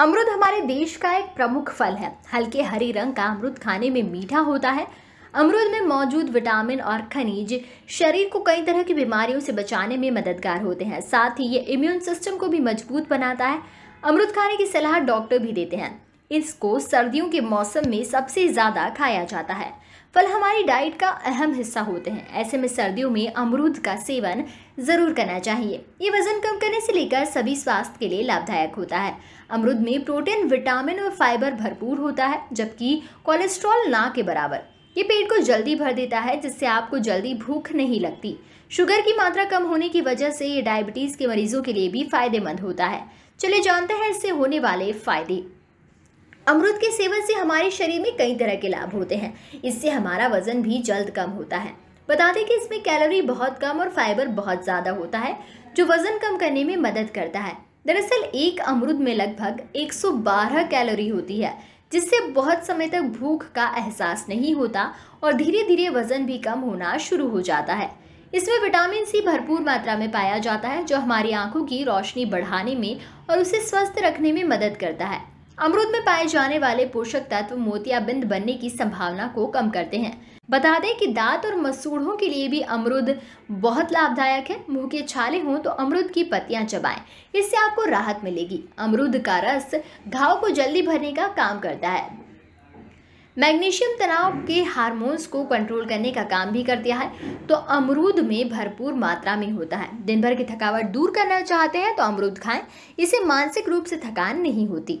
अमरुद हमारे देश का एक प्रमुख फल है हल्के हरे रंग का अमरुद खाने में मीठा होता है अमरुद में मौजूद विटामिन और खनिज शरीर को कई तरह की बीमारियों से बचाने में मददगार होते हैं साथ ही ये इम्यून सिस्टम को भी मजबूत बनाता है अमरुद खाने की सलाह डॉक्टर भी देते हैं इसको सर्दियों के मौसम में सबसे ज़्यादा खाया जाता है फल हमारी डाइट का अहम हिस्सा होते हैं ऐसे में सर्दियों में अमरूद का सेवन ज़रूर करना चाहिए ये वज़न कम करने से लेकर सभी स्वास्थ्य के लिए लाभदायक होता है अमरूद में प्रोटीन विटामिन और फाइबर भरपूर होता है जबकि कोलेस्ट्रॉल ना के बराबर ये पेट को जल्दी भर देता है जिससे आपको जल्दी भूख नहीं लगती शुगर की मात्रा कम होने की वजह से ये डायबिटीज़ के मरीजों के लिए भी फायदेमंद होता है चलिए जानते हैं इससे होने वाले फायदे अमरुद के सेवन से हमारे शरीर में कई तरह के लाभ होते हैं इससे हमारा वजन भी जल्द कम होता है बता दें कि इसमें कैलोरी बहुत कम और फाइबर बहुत ज़्यादा होता है जो वजन कम करने में मदद करता है दरअसल एक अमरुद में लगभग 112 कैलोरी होती है जिससे बहुत समय तक भूख का एहसास नहीं होता और धीरे धीरे वजन भी कम होना शुरू हो जाता है इसमें विटामिन सी भरपूर मात्रा में पाया जाता है जो हमारी आंखों की रोशनी बढ़ाने में और उसे स्वस्थ रखने में मदद करता है अमरूद में पाए जाने वाले पोषक तत्व मोतियाबिंद बनने की संभावना को कम करते हैं बता दें कि दांत और मसूढ़ों के लिए भी अमरूद बहुत लाभदायक है मुंह के छाले हों तो अमरूद की पत्तियां चबाएं इससे आपको राहत मिलेगी अमरूद का रस घाव को जल्दी भरने का काम करता है मैग्नीशियम तनाव के हार्मोन्स को कंट्रोल करने का काम भी करता है तो अमरूद में भरपूर मात्रा में होता है दिन भर की थकावट दूर करना चाहते हैं तो अमरूद खाएं इसे मानसिक रूप से थकान नहीं होती